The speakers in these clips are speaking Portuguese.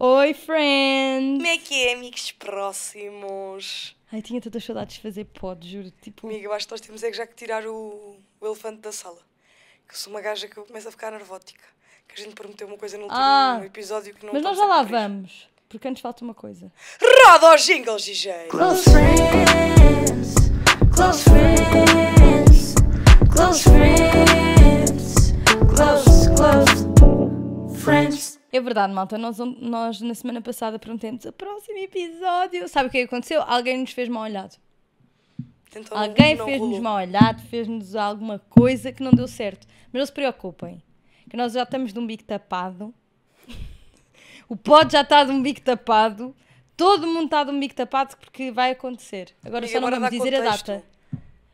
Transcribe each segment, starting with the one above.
Oi, friends! Como é que é, amigos próximos? Ai, tinha tantas saudades de fazer pod, juro. Tipo... Amiga, eu acho que nós temos é que já que tirar o, o elefante da sala. Que sou uma gaja que eu começo a ficar nervótica. Que a gente prometeu uma coisa no último ah, episódio que não Mas nós já lá vamos, porque antes falta uma coisa. Roda aos jingles, DJ! Close friends, close friends, close friends. É verdade, malta. Nós, nós na semana passada perguntamos o próximo episódio. Sabe o que é aconteceu? Alguém nos fez mal olhado. Então Alguém fez-nos mal olhado, fez-nos alguma coisa que não deu certo. Mas não se preocupem, que nós já estamos de um bico tapado. o pod já está de um bico tapado. Todo mundo está de um bico tapado porque vai acontecer. Agora e só agora não vamos dizer contexto. a data.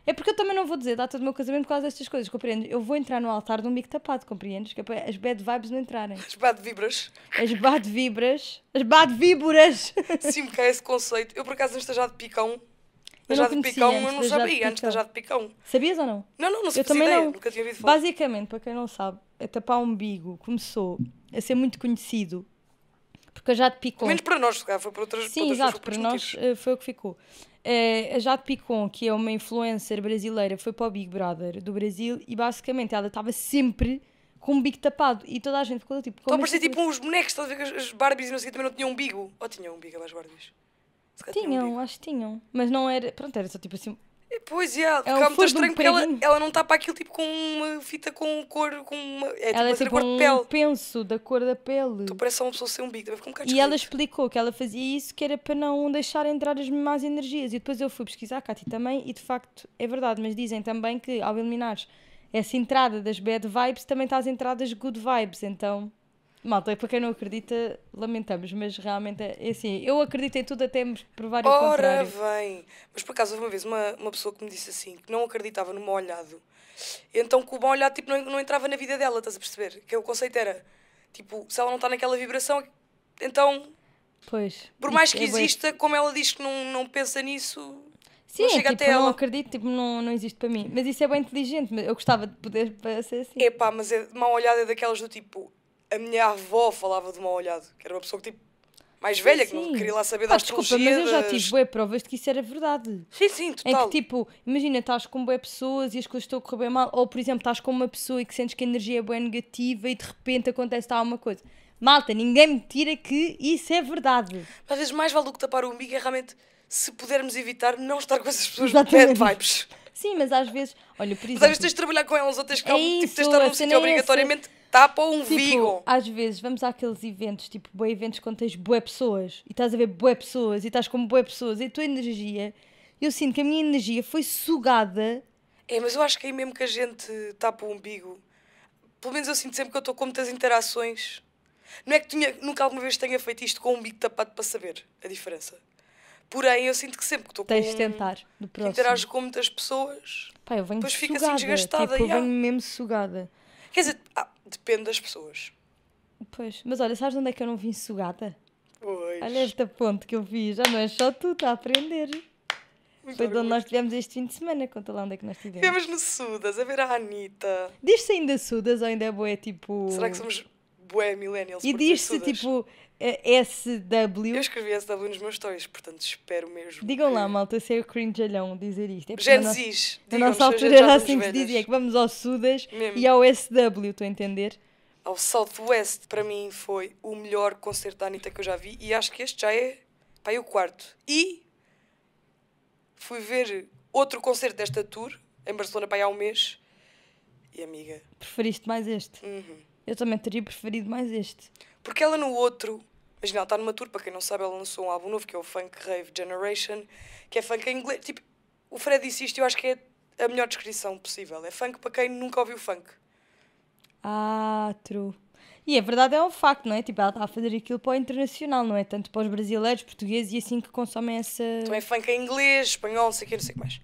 É porque eu também não vou dizer data do meu casamento por causa destas coisas, compreendes? Eu vou entrar no altar de um bico tapado, compreendes? Que é para as bad vibes não entrarem. As bad vibras. As bad vibras. As bad víboras. Sim, porque é esse conceito. Eu por acaso esta já de picão. Eu já de picão eu não sabia, antes da já de picão. Sabias ou não? Não, não, não sabia. Eu também ideia. não. Nunca tinha visto falar. Basicamente, para quem não sabe, a tapar um umbigo começou a ser muito conhecido porque já de picão. Menos para nós, se calhar, foi para outras Sim, outras exato, para nós eh, foi o que ficou. Eh, a Jade Picon, que é uma influencer brasileira, foi para o Big Brother do Brasil e basicamente ela estava sempre com o um bico tapado e toda a gente ficou tipo. Estão a é parecer tipo uns bonecos, estás a ver as Barbies e não sei o que também não tinham um bigo. Ou tinham um bigo as Barbies? Tinham, tinham um acho que tinham. Mas não era. Pronto, era só tipo assim. Pois, yeah, é, ela um muito estranho porque ela, ela não tapa tá aquilo tipo com uma fita com cor, com uma. É, tipo ela é tipo, é tipo um pele. penso da cor da pele. Tu parece uma pessoa sem umbigo, também um bocado E ela explicou que ela fazia isso que era para não deixar entrar as más energias. E depois eu fui pesquisar, Cati também, e de facto é verdade, mas dizem também que ao eliminares essa entrada das bad vibes, também estás a entradas das good vibes, então. Malta, é para quem não acredita, lamentamos, mas realmente é, é assim. Eu acredito em tudo até me provar o Ora vem Mas por acaso houve uma vez uma, uma pessoa que me disse assim, que não acreditava no mau olhado. Então que o mau olhado tipo, não, não entrava na vida dela, estás a perceber? Que é o conceito era, tipo, se ela não está naquela vibração, então, Pois. por mais que é exista, como ela diz que não, não pensa nisso, Sim, não chega tipo, até não acredito, tipo, não, não existe para mim. Mas isso é bem inteligente, eu gostava de poder ser assim. É pá, mas é, mal olhado é daquelas do tipo, a minha avó falava de mal olhado, que era uma pessoa que tipo mais velha, sim, sim. que não queria lá saber ah, das coisas. desculpa, mas eu já tive boé provas de que isso era verdade. Sim, sim, total. É que tipo, imagina, estás com boé pessoas e as coisas estão a correr bem mal, ou por exemplo, estás com uma pessoa e que sentes que a energia é bué negativa e de repente acontece tal uma coisa. Malta, ninguém me tira que isso é verdade. Mas às vezes mais vale do que tapar o umbigo é realmente, se pudermos evitar, não estar com essas pessoas Exatamente. bad vibes. Sim, mas às vezes, olha, por exemplo. Mas às vezes tens de trabalhar com elas ou tens que é tipo, de estar num sítio é obrigatoriamente. obrigatoriamente tapa tá ou um tipo, vigo. Às vezes vamos àqueles eventos, tipo, boé eventos quando tens boé pessoas e estás a ver boé pessoas e estás com boé pessoas e a tua energia, eu sinto que a minha energia foi sugada. É, mas eu acho que aí mesmo que a gente tapa tá o umbigo, pelo menos eu sinto sempre que eu estou com muitas interações. Não é que nunca alguma vez tenha feito isto com um umbigo tapado para saber a diferença. Porém, eu sinto que sempre que estou Tens de tentar, no próximo. Interajo com muitas pessoas. Pá, eu venho depois sugada. Depois fico assim desgastada. Tipo, eu venho mesmo sugada. Quer dizer, ah, depende das pessoas. Pois, mas olha, sabes onde é que eu não vim sugada? Pois. Olha esta ponte que eu fiz. Já não é só tu, está a aprender. Muito Foi de onde nós estivemos este fim de semana. Conta lá onde é que nós tivemos. Tivemos no Sudas, a ver a Anitta. Diz-se ainda Sudas ou ainda é boé tipo... Será que somos boé millennials? E diz-se tipo SW. Eu escrevi SW nos meus stories, portanto espero mesmo. Digam que... lá, malta, se é o crinjalhão dizer isto. É Genesis! A nossa altura era assim que se dizia, que vamos ao Sudas mesmo. e ao SW, estou a entender? Ao Southwest, para mim, foi o melhor concerto da Anitta que eu já vi e acho que este já é, para aí o quarto. E fui ver outro concerto desta tour, em Barcelona, aí há um mês. E amiga. Preferiste mais este? Uhum. Eu também teria preferido mais este. Porque ela no outro, imagina, ela está numa tour, para quem não sabe, ela lançou um álbum novo que é o Funk Rave Generation, que é funk em inglês. Tipo, o Fred disse isto, eu acho que é a melhor descrição possível. É funk para quem nunca ouviu funk. Ah, true. E a é verdade é um facto, não é? Tipo, ela está a fazer aquilo para o internacional, não é? Tanto para os brasileiros, portugueses e assim que consomem essa. Então é funk em inglês, espanhol, não sei o que, não sei o que mais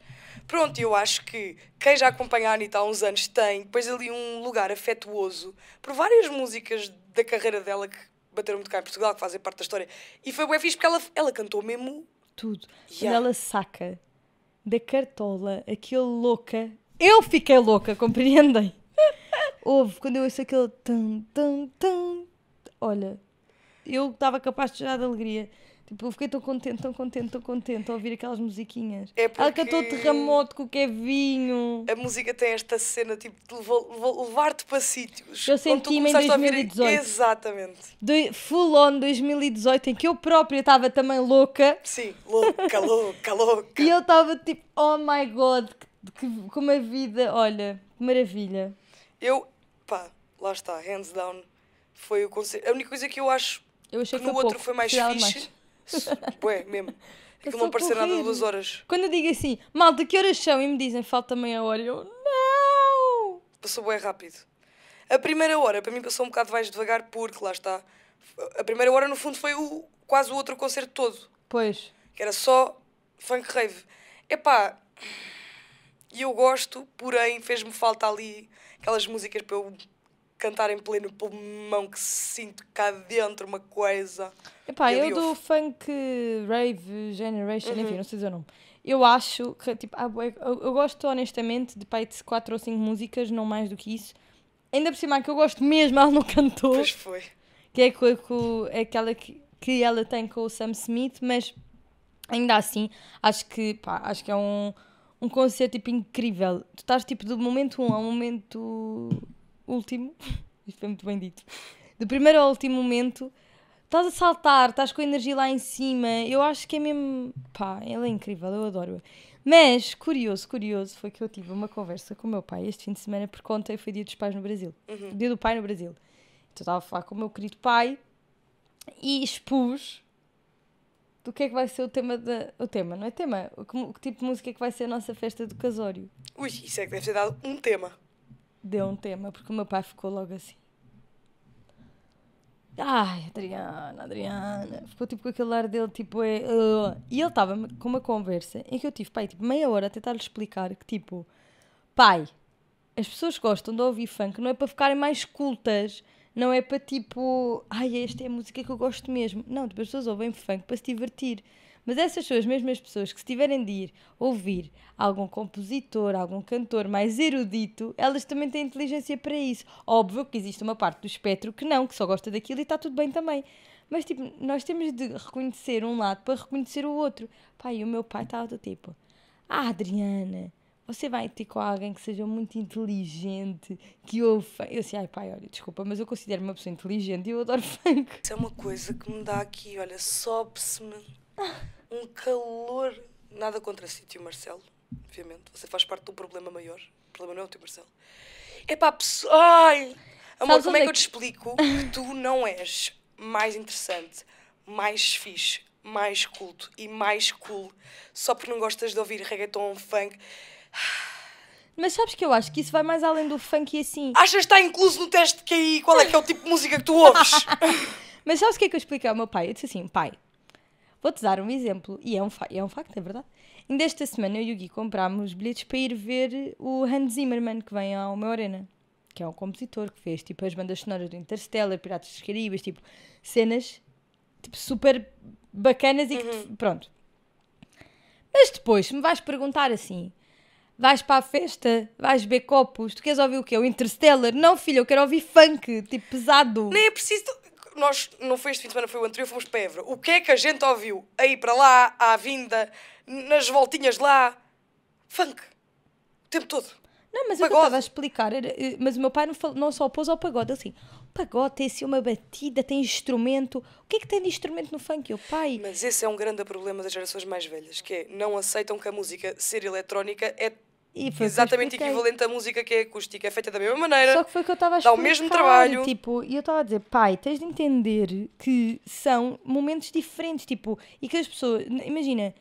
pronto, eu acho que quem já acompanha a Anitta há uns anos tem depois ali um lugar afetuoso por várias músicas da carreira dela que bateram muito cá em Portugal, que fazem parte da história. E foi bem fixe porque ela, ela cantou mesmo tudo. Yeah. Ela saca da cartola aquele louca. Eu fiquei louca, compreendem? Houve, quando eu ouço aquele tan, tan, tan, olha, eu estava capaz de chorar de alegria. Tipo, eu fiquei tão contente, tão contente, tão contente a ouvir aquelas musiquinhas. É porque... Ela cantou terremoto com o Kevinho. A música tem esta cena, tipo, de levar-te para sítios. Eu senti-me em 2018. Ouvir... Exatamente. Do... Full on 2018, em que eu própria estava também louca. Sim, louca, louca, louca. e eu estava tipo, oh my god, que, como a vida, olha, maravilha. Eu, pá, lá está, hands down, foi o conceito. A única coisa que eu acho eu achei que, que no outro pouco, foi mais fixe. Mais Ué, mesmo. Aquilo não parecer nada duas horas. Quando eu digo assim, malta, que horas são? E me dizem, falta meia hora. Eu, não! Passou bem rápido. A primeira hora, para mim, passou um bocado mais devagar, porque lá está. A primeira hora, no fundo, foi o, quase o outro concerto todo. Pois. Que era só funk rave. Epá, e eu gosto, porém, fez-me falta ali aquelas músicas para eu cantar em pleno pulmão, que sinto cá dentro uma coisa. Epá, eu, eu do funk rave generation, uhum. enfim, não sei dizer o nome. Eu acho que, tipo, eu, eu gosto honestamente de pai de 4 ou 5 músicas, não mais do que isso. Ainda por cima, que eu gosto mesmo, ela não cantou. Pois foi. Que é, com, que é aquela que, que ela tem com o Sam Smith, mas ainda assim, acho que, pá, acho que é um, um concerto, tipo, incrível. Tu estás, tipo, do momento 1 um ao momento último, isto foi muito bem dito, do primeiro ao último momento, estás a saltar, estás com a energia lá em cima. Eu acho que é mesmo. pá, ela é incrível, eu adoro-a. Mas, curioso, curioso, foi que eu tive uma conversa com o meu pai este fim de semana, porque ontem foi dia dos pais no Brasil. Uhum. Dia do pai no Brasil. Então estava a falar com o meu querido pai e expus do que é que vai ser o tema da. O tema, não é tema? O que, que tipo de música é que vai ser a nossa festa do casório? Ui, isso é que deve ter dado um tema deu um tema, porque o meu pai ficou logo assim. Ai, Adriana, Adriana. Ficou tipo com aquele ar dele, tipo, é. Uh. E ele estava com uma conversa em que eu tive, pai, tipo, meia hora a tentar-lhe explicar que, tipo, pai, as pessoas gostam de ouvir funk, não é para ficarem mais cultas, não é para tipo, ai, é esta é a música que eu gosto mesmo. Não, tipo, as pessoas ouvem funk para se divertir. Mas essas são as mesmas pessoas que, se tiverem de ir ouvir algum compositor, algum cantor mais erudito, elas também têm inteligência para isso. Óbvio que existe uma parte do espectro que não, que só gosta daquilo e está tudo bem também. Mas, tipo, nós temos de reconhecer um lado para reconhecer o outro. Pai, e o meu pai estava do tipo: Ah, Adriana, você vai ter com alguém que seja muito inteligente, que ouve Eu sei, ai pai, olha, desculpa, mas eu considero me uma pessoa inteligente e eu adoro funk. Isso é uma coisa que me dá aqui, olha, sobe-se-me um calor. Nada contra si, tio Marcelo, obviamente. Você faz parte de um problema maior. O problema não é o tio Marcelo. É pá, pessoal. Ai! Amor, Sabes como é, é que eu te explico que tu não és mais interessante, mais fixe, mais culto e mais cool só porque não gostas de ouvir reggaeton, funk? Mas sabes que eu acho que isso vai mais além do funk e assim. Achas que está incluso no teste de QI? Qual é que é o tipo de música que tu ouves? Mas sabes o que é que eu expliquei ao meu pai? Eu disse assim, pai, Vou-te dar um exemplo, e é um, é um facto, é verdade. Ainda esta semana eu e o Gui comprámos bilhetes para ir ver o Hans Zimmerman, que vem ao meu Arena, que é um compositor que fez tipo as bandas sonoras do Interstellar, Piratas dos Caribas, tipo cenas tipo, super bacanas e que uhum. pronto. Mas depois, se me vais perguntar assim, vais para a festa, vais beber copos, tu queres ouvir o quê? O Interstellar? Não, filho, eu quero ouvir funk, tipo pesado. Nem é preciso nós, não foi este fim de semana, foi o anterior, fomos para Évora. O que é que a gente ouviu aí para lá, à vinda, nas voltinhas lá? Funk. O tempo todo. Não, mas pagode. eu estava a explicar, era, eh, mas o meu pai não, falou, não se opôs ao pagode, assim, pagode tem assim uma batida, tem instrumento, o que é que tem de instrumento no funk, o pai? Mas esse é um grande problema das gerações mais velhas, que é, não aceitam que a música ser eletrónica é e foi Exatamente equivalente à música que é acústica, é feita da mesma maneira. Só que foi o que eu estava a explicar. Dá o mesmo trabalho. Tipo, e eu estava a dizer, pai, tens de entender que são momentos diferentes, tipo, e que as pessoas, imagina,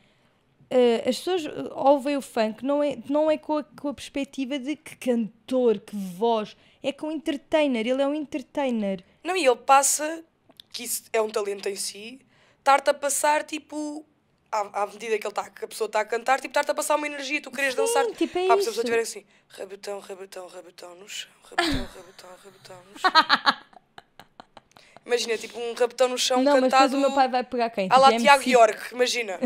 uh, as pessoas ouvem o funk, não é, não é com a, com a perspectiva de que cantor, que voz, é com entertainer, ele é um entertainer. Não, e ele passa, que isso é um talento em si, estar-te a passar, tipo, à, medida que, ele tá, que a pessoa está a cantar, tipo, estar-te a passar uma energia, tu queres Sim, dançar. Tipo é Pá, se a pessoa tiver assim, rabetão, rabetão, rabetão no chão, rabetão, rabetão, rabetão no chão. Imagina, tipo, um rabetão no chão não, cantado. Mas o meu pai vai pegar quem? Ah lá, tipo, Tiago York, imagina.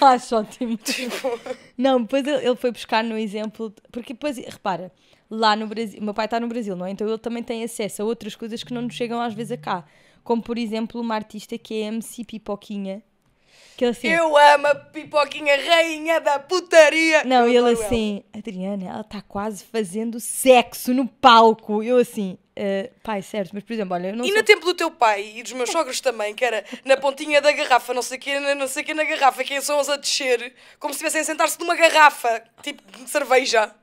Acho ah, é ótimo. Tipo... Não, depois ele foi buscar no exemplo. Porque depois, repara, lá no Brasil. meu pai está no Brasil, não é? Então ele também tem acesso a outras coisas que não nos chegam às vezes a cá. Como, por exemplo, uma artista que é MC Pipoquinha que ele assim, Eu amo a pipoquinha rainha da putaria! Não, eu ele assim, ela. Adriana, ela está quase fazendo sexo no palco. Eu assim, Uh, pai, certo, mas por exemplo, olha, eu não E sei... no tempo do teu pai e dos meus sogros também, que era na pontinha da garrafa, não sei o não sei o na garrafa, quem são os a descer, como se estivessem a sentar-se numa garrafa, tipo de cerveja.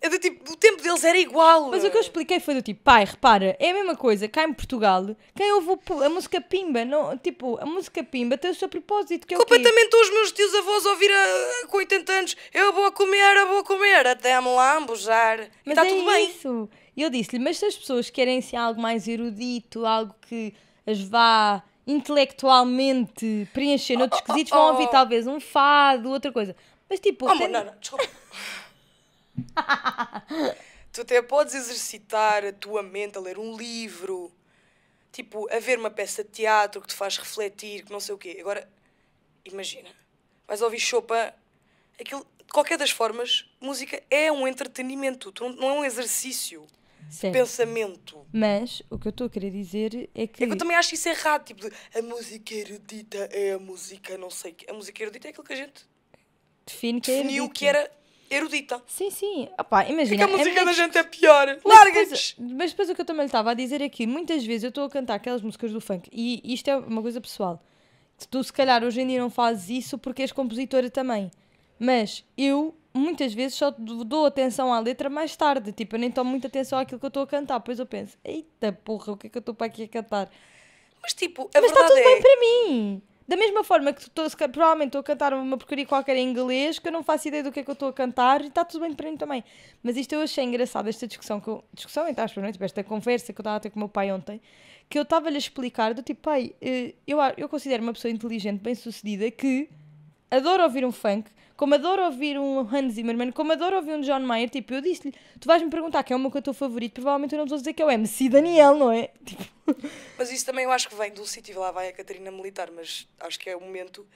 É do tipo, o tempo deles era igual. Mas o que eu expliquei foi do tipo, pai, repara, é a mesma coisa, cá em Portugal, quem ouve a música Pimba, não, tipo, a música Pimba tem o seu propósito, que é Completamente os meus tios avós ouvir a, com 80 anos, eu vou comer, eu vou comer, até me lambujar, Mas está é tudo bem. isso. E eu disse-lhe, mas se as pessoas querem assim, algo mais erudito, algo que as vá intelectualmente preencher noutros oh, oh, vão oh, ouvir oh. talvez um fado, outra coisa. Mas tipo... Oh, tem... não, não, desculpa. tu até podes exercitar a tua mente a ler um livro, tipo, a ver uma peça de teatro que te faz refletir, que não sei o quê. Agora, imagina, vais ouvir Chopin, aquilo, de qualquer das formas, música é um entretenimento, não é um exercício. Certo. pensamento. Mas o que eu estou a querer dizer é que. É que eu também acho isso errado. Tipo, de, a música erudita é a música, não sei. A música erudita é aquilo que a gente define que é definiu erudita. que era erudita. Sim, sim. Opá, imagina. É que a música é da gente é pior. Larga-te! Mas depois o que eu também lhe estava a dizer é que muitas vezes eu estou a cantar aquelas músicas do funk e isto é uma coisa pessoal. Tu, se calhar, hoje em dia não fazes isso porque és compositora também. Mas eu, muitas vezes, só dou atenção à letra mais tarde. Tipo, eu nem tomo muita atenção àquilo que eu estou a cantar. Pois eu penso, eita porra, o que é que eu estou para aqui a cantar? Mas tipo, a Mas verdade está tudo é... bem para mim! Da mesma forma que tô, provavelmente estou a cantar uma porcaria qualquer em inglês, que eu não faço ideia do que é que eu estou a cantar e está tudo bem para mim também. Mas isto eu achei engraçado, esta discussão, que eu, discussão entre aspas, não é? tipo, esta conversa que eu estava a ter com o meu pai ontem, que eu estava-lhe a explicar do tipo, pai, eh, eu, eu considero uma pessoa inteligente, bem-sucedida, que adora ouvir um funk, como adoro ouvir um Hans Zimmerman, como adoro ouvir um John Mayer, tipo, eu disse-lhe, tu vais-me perguntar quem é o meu cantor favorito, provavelmente eu não vou dizer que é o MC Daniel, não é? Tipo... Mas isso também eu acho que vem do sítio, lá vai a Catarina Militar, mas acho que é o momento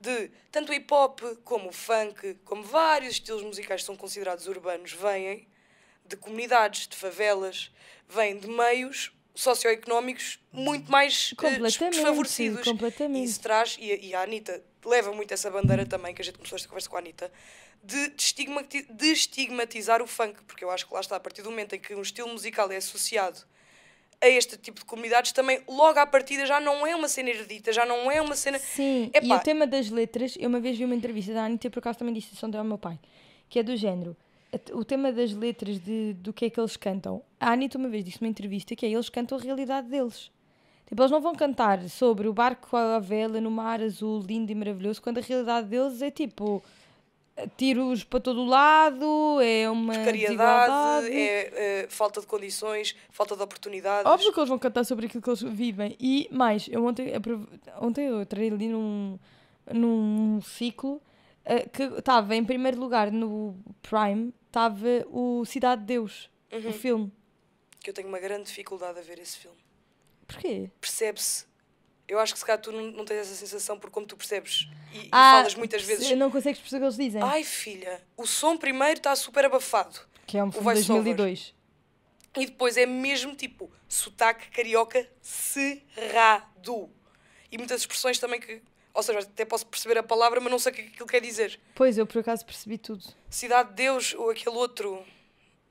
de tanto o hip hop como o funk, como vários estilos musicais que são considerados urbanos, vêm de comunidades, de favelas, vêm de meios socioeconómicos muito mais eh, desfavorecidos. Completamente. Isso traz, e, e a Anitta leva muito essa bandeira também, que a gente começou esta conversa com a Anitta, de, de, de estigmatizar o funk, porque eu acho que lá está, a partir do momento em que um estilo musical é associado a este tipo de comunidades também, logo à partida, já não é uma cena erudita, já não é uma cena. Sim, Epá. e o tema das letras, eu uma vez vi uma entrevista da Anitta, por acaso também disse isso ontem ao meu pai, que é do género. O tema das letras de, do que é que eles cantam. A Anitta uma vez disse numa entrevista que é eles cantam a realidade deles. Tipo, eles não vão cantar sobre o barco com a vela no mar azul lindo e maravilhoso, quando a realidade deles é tipo tiros para todo lado, é uma precariedade, é, é, falta de condições, falta de oportunidades. Óbvio que eles vão cantar sobre aquilo que eles vivem. E mais, eu ontem, ontem eu entrei ali num, num ciclo uh, que estava em primeiro lugar no Prime, estava o Cidade de Deus, uhum. o filme. Que eu tenho uma grande dificuldade a ver esse filme. Porquê? Percebe-se. Eu acho que se calhar tu não, não tens essa sensação por como tu percebes e, ah, e falas muitas vezes. Não consegues perceber o que eles dizem. Ai filha, o som primeiro está super abafado. Que é um filme de 2002. E depois é mesmo tipo sotaque carioca cerrado. E muitas expressões também que. Ou seja, até posso perceber a palavra, mas não sei o que é aquilo quer dizer. Pois, eu por acaso percebi tudo. Cidade de Deus ou aquele outro.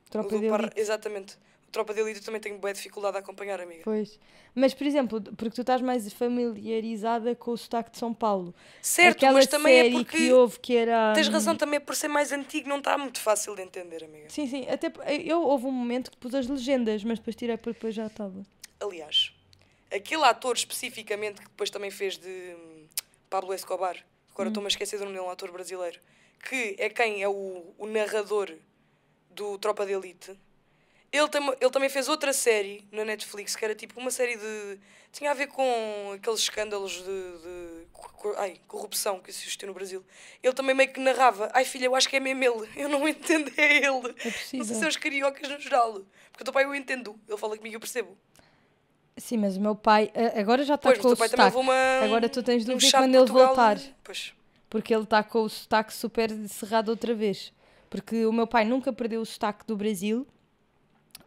Tropa de par... Exatamente. Tropa de Elite também tenho boa dificuldade a acompanhar, amiga. Pois. Mas, por exemplo, porque tu estás mais familiarizada com o sotaque de São Paulo. Certo, Aquela mas também é série é porque. Que houve, que era... Tens hum, razão, também é por ser mais antigo, não está muito fácil de entender, amiga. Sim, sim. Até eh, eu houve um momento que pus as legendas, mas depois tirei porque depois já estava. Aliás, aquele ator especificamente que depois também fez de hum, Pablo Escobar, agora hum. estou-me hum. a esquecer do nome um ator brasileiro, que é quem é o, o narrador do Tropa de Elite ele, tam ele também fez outra série na Netflix, que era tipo uma série de. tinha a ver com aqueles escândalos de. de ai, corrupção que existiu no Brasil. Ele também meio que narrava. Ai filha, eu acho que é mesmo ele. Eu não entendo, é ele. É não sei se os cariocas no geral. Porque o teu pai eu entendo. Ele fala comigo eu percebo. Sim, mas o meu pai. Agora já está com o sotaque. Uma, agora tu tens de um ver quando ele voltar. Pois. Porque ele está com o sotaque super cerrado outra vez. Porque o meu pai nunca perdeu o sotaque do Brasil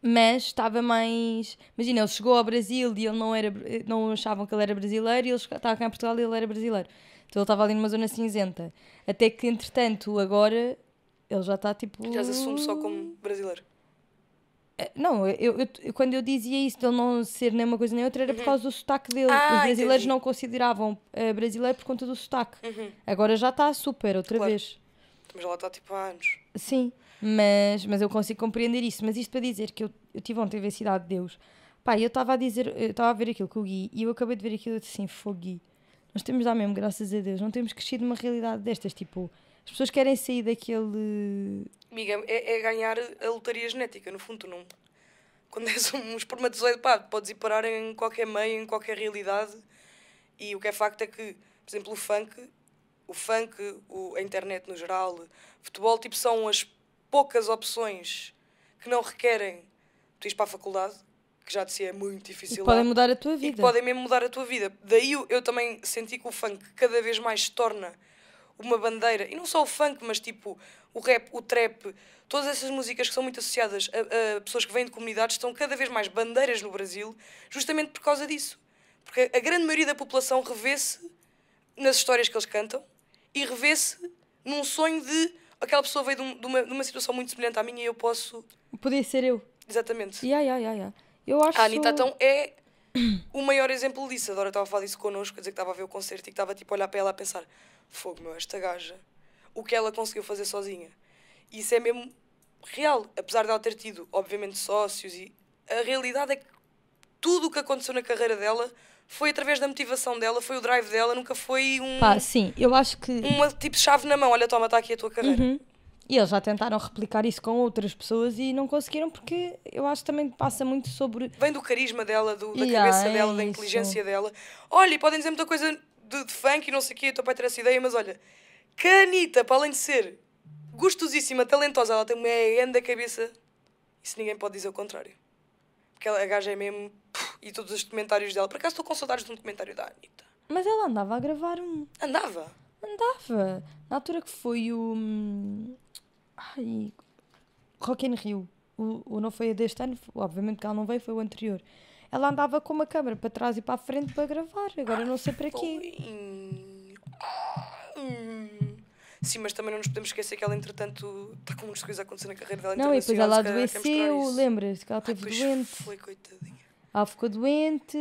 mas estava mais. Imagina, ele chegou ao Brasil e ele não era. Não achavam que ele era brasileiro e ele estava cá em Portugal e ele era brasileiro. Então ele estava ali numa zona cinzenta. Até que, entretanto, agora ele já está tipo. Já se assume só como brasileiro. Eh, não, eu, eu, quando eu dizia isso de ele não ser nem uma coisa nem outra, era uhum. por causa do sotaque dele. Ah, Os brasileiros entendi. não consideravam uh, brasileiro por conta do sotaque. Uhum. Agora já está super, outra claro. vez. Mas lá está tipo há anos. Sim. Mas, mas eu consigo compreender isso. Mas isto para dizer que eu, eu tive ontem a ver Cidade de Deus. Pá, eu estava a dizer, eu estava a ver aquilo com o Gui e eu acabei de ver aquilo e disse assim, fogo Gui, nós temos lá mesmo, graças a Deus, não temos crescido numa realidade destas, tipo, as pessoas querem sair daquele... Amiga, é, é ganhar a lotaria genética, no fundo, não... Quando és um espermatozoide, pá, podes ir parar em qualquer meio, em qualquer realidade e o que é facto é que, por exemplo, o funk, o funk, o, a internet no geral, futebol, tipo, são as poucas opções que não requerem tu ires para a faculdade, que já de si é muito difícil. E podem mudar a tua vida. E podem mesmo mudar a tua vida. Daí eu, eu também senti que o funk cada vez mais se torna uma bandeira, e não só o funk, mas tipo o rap, o trap, todas essas músicas que são muito associadas a, a, pessoas que vêm de comunidades estão cada vez mais bandeiras no Brasil, justamente por causa disso. Porque a grande maioria da população revê-se nas histórias que eles cantam e revê-se num sonho de aquela pessoa veio de, um, de, uma, de uma situação muito semelhante à minha e eu posso. Podia ser eu. Exatamente. Yeah, yeah, yeah, yeah. Eu acho... A Anitta então é o maior exemplo disso. A Dora estava a falar disso connosco, a dizer que estava a ver o concerto e que estava tipo, a olhar para ela a pensar: fogo, meu, esta gaja, o que ela conseguiu fazer sozinha. E isso é mesmo real, apesar de ela ter tido, obviamente, sócios e a realidade é que tudo o que aconteceu na carreira dela foi através da motivação dela, foi o drive dela, nunca foi um. Pá, sim, eu acho que. Uma tipo chave na mão, olha, toma, está aqui a tua carreira. Uhum. E eles já tentaram replicar isso com outras pessoas e não conseguiram, porque eu acho que também passa muito sobre. Vem do carisma dela, do, da yeah, cabeça é dela, da inteligência dela. Olha, e podem dizer muita coisa de, de funk e não sei o quê, o teu pai ter essa ideia, mas olha, Canita, para além de ser gostosíssima, talentosa, ela tem uma grande cabeça. Isso ninguém pode dizer o contrário. Porque a gaja é mesmo e todos os documentários dela. Por acaso estou com saudades de um documentário da Anitta. Mas ela andava a gravar um. Andava? Andava. Na altura que foi o. Hum, ai. Rock in Rio. O, o não foi a deste ano, obviamente que ela não veio, foi o anterior. Ela andava com uma câmera para trás e para a frente para gravar. Agora ah, não sei para quê. Sim, mas também não nos podemos esquecer que ela, entretanto, está com muitas coisas a acontecer na carreira dela. Não, e depois ela adoeceu, lembras-te que ela esteve doente. Foi, coitadinha. Ela ah, ficou doente.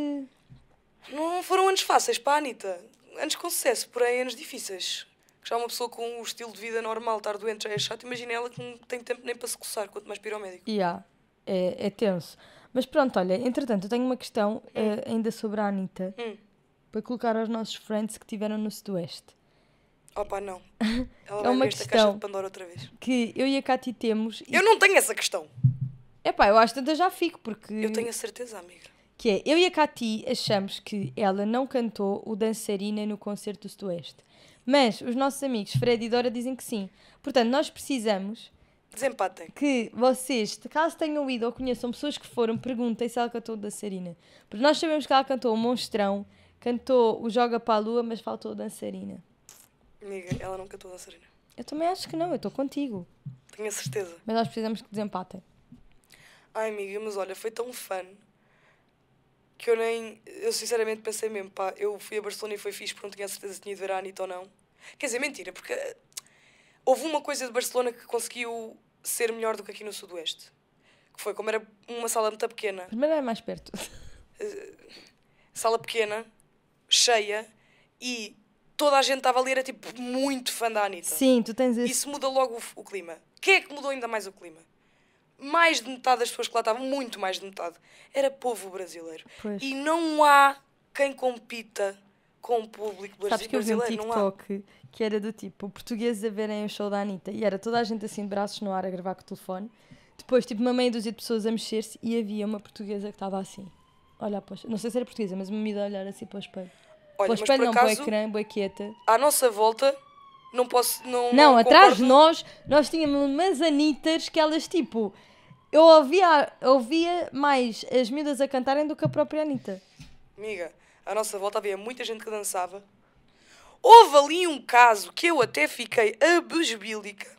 Não foram anos fáceis para a Anitta. Anos com sucesso, porém anos difíceis. Já uma pessoa com o estilo de vida normal, estar doente já é chato. Imagina ela que não tem tempo nem para se coçar, quanto mais para ir ao médico. Yeah. É, é tenso. Mas pronto, olha, entretanto, eu tenho uma questão hum. uh, ainda sobre a Anitta hum. para colocar aos nossos friends que tiveram no Sudoeste. Opa, oh, não. Ela é uma questão que eu e a Cati temos. E... Eu não tenho essa questão. É pá, eu acho que ainda já fico, porque. Eu tenho a certeza, amiga. Que é, eu e a Cati achamos que ela não cantou o Dançarina no concerto do Sudoeste. Mas os nossos amigos Fred e Dora dizem que sim. Portanto, nós precisamos. Desempatem. Que vocês, caso tenham ido ou conheçam pessoas que foram, perguntem se ela cantou o Dançarina. Porque nós sabemos que ela cantou o Monstrão, cantou o Joga para a Lua, mas faltou o Dançarina. Amiga, ela não cantou o Dançarina. Eu também acho que não, eu estou contigo. Tenho a certeza. Mas nós precisamos que desempatem. Ai, amiga, mas olha, foi tão fã que eu nem. Eu sinceramente pensei mesmo, pá, eu fui a Barcelona e foi fixe porque não tinha certeza se tinha de ver a Anitta ou não. Quer dizer, mentira, porque eh, houve uma coisa de Barcelona que conseguiu ser melhor do que aqui no Sudoeste. Que foi, como era uma sala muito pequena. Primeiro é mais perto. Eh, sala pequena, cheia e toda a gente estava ali, era tipo muito fã da Anitta. Sim, tu tens isso. Isso muda logo o, o clima. Quem é que mudou ainda mais o clima? mais de metade das pessoas que lá estavam, muito mais de metade, era povo brasileiro. Pois. E não há quem compita com o público brasileiro. Sabes que eu vi um TikTok que era do tipo portugueses a verem o show da Anitta e era toda a gente assim de braços no ar a gravar com o telefone. Depois, tipo, uma meia dúzia de pessoas a mexer-se e havia uma portuguesa que estava assim. Olha, pois, não sei se era portuguesa, mas uma miúda a olhar assim para o espelho. Olha, para o espelho, não, acaso, para o ecrã, boa quieta. À nossa volta, não posso. Não, não, não atrás de nós, nós tínhamos umas Anitas que elas tipo eu ouvia, ouvia mais as miúdas a cantarem do que a própria Anitta. Amiga, à nossa volta havia muita gente que dançava. Houve ali um caso que eu até fiquei abusbílica,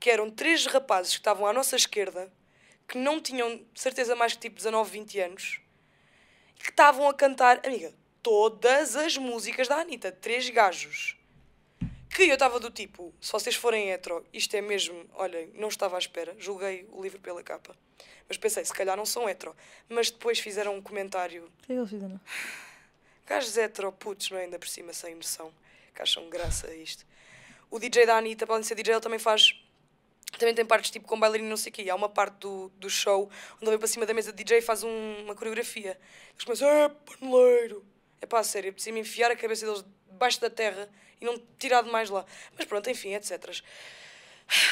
que eram três rapazes que estavam à nossa esquerda, que não tinham certeza mais que tipo 19, 20 anos, que estavam a cantar, amiga, todas as músicas da Anitta, três gajos que eu estava do tipo, se vocês forem hetero, isto é mesmo, olhem, não estava à espera, julguei o livro pela capa. Mas pensei, se calhar não são hetero. Mas depois fizeram um comentário. O que é que eles fizeram? Gajos é hetero, putos, não é? Ainda por cima, sem noção. Que acham graça a isto. O DJ da Anitta, para além de ser DJ, ele também faz. Também tem partes tipo com bailarina não sei o quê. Há uma parte do, do show onde ele vem para cima da mesa de DJ e faz um, uma coreografia. Eles começam, é paneleiro. É pá, sério, eu preciso me enfiar a cabeça deles debaixo da terra e não tirado mais lá. Mas pronto, enfim, etc.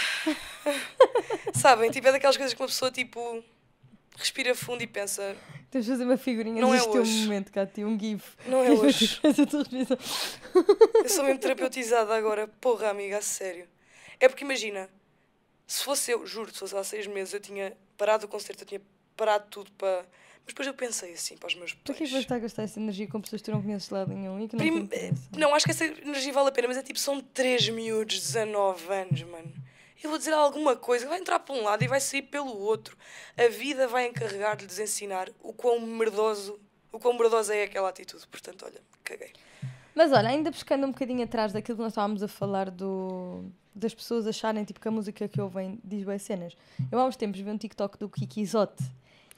Sabem, tipo, é daquelas coisas que uma pessoa tipo respira fundo e pensa. Tens de fazer uma figurinha não é hoje. teu momento, Cátia, um GIF. Não é hoje. Eu sou mesmo terapeutizada agora, porra, amiga, a sério. É porque imagina, se fosse eu, juro, se fosse há seis meses, eu tinha parado o concerto, eu tinha parado tudo para mas depois eu pensei assim para os meus pais. Para é que vais estar a gastar essa energia com pessoas que tu não conheces de lado nenhum? E que não, não, acho que essa energia vale a pena, mas é tipo, são 3 miúdos, 19 anos, mano. Eu vou dizer alguma coisa, vai entrar para um lado e vai sair pelo outro. A vida vai encarregar de lhes ensinar o quão merdoso, o quão merdosa é aquela atitude. Portanto, olha, caguei. Mas olha, ainda buscando um bocadinho atrás daquilo que nós estávamos a falar do, das pessoas acharem tipo, que a música que ouvem diz bem cenas. Eu há uns tempos vi um TikTok do Kikizote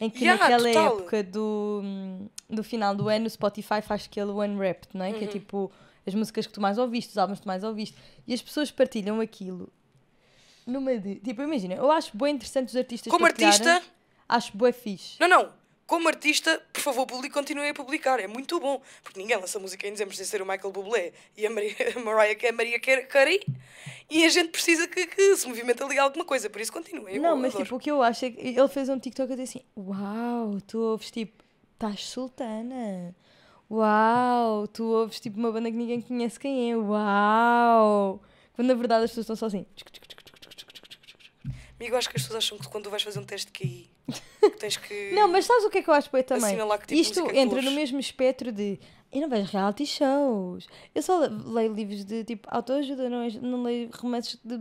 em que yeah, é naquela total. época do, do final do ano, o Spotify faz aquele One Rap, não é? Uhum. Que é uhum. tipo as músicas que tu mais ouviste, os álbuns que tu mais ouviste. E as pessoas partilham aquilo numa de. Tipo, imagina, eu acho bem interessante os artistas. Como artista? Acho boa fixe. Não, não, como artista, por favor, publique, continue a publicar, é muito bom, porque ninguém lança música em dezembro sem ser o Michael Bublé e a, Maria, a Mariah a Maria Carey, e a gente precisa que, que, se movimenta ali alguma coisa, por isso continue Não, mas adoro. tipo, o que eu acho é que ele fez um TikTok assim, uau, tu ouves tipo, estás sultana, uau, tu ouves tipo uma banda que ninguém conhece quem é, uau, quando na verdade as pessoas estão só assim. Amigo, acho que as pessoas acham que quando tu vais fazer um teste de QI Tens que. Não, mas sabes o que é que eu acho bem também? Que, tipo, Isto entra no mesmo espectro de. Eu não vejo reality shows. Eu só leio livros de tipo autoajuda, não, não leio romances de.